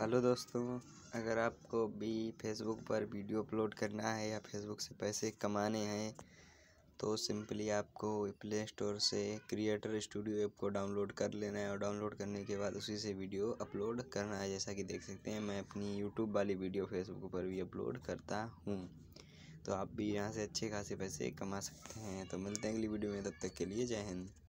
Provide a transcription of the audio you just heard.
hello दोस्तों अगर आपको भी फेसबुक पर वीडियो अपलोड करना है या फेसबुक से पैसे कमाने हैं तो सिंपली आपको प्ले स्टोर से क्रिएटर स्टूडियो ऐप को डाउनलोड कर लेना है और डाउनलोड करने के बाद उसी से वीडियो अपलोड करना है जैसा कि देख सकते हैं मैं अपनी यूट्यूब वाली वीडियो फेसबुक पर भी अपलोड करता हूँ तो आप भी यहाँ से अच्छे खासे पैसे कमा सकते हैं तो मिलते हैं अगली वीडियो में तब तक के लिए जय हिंद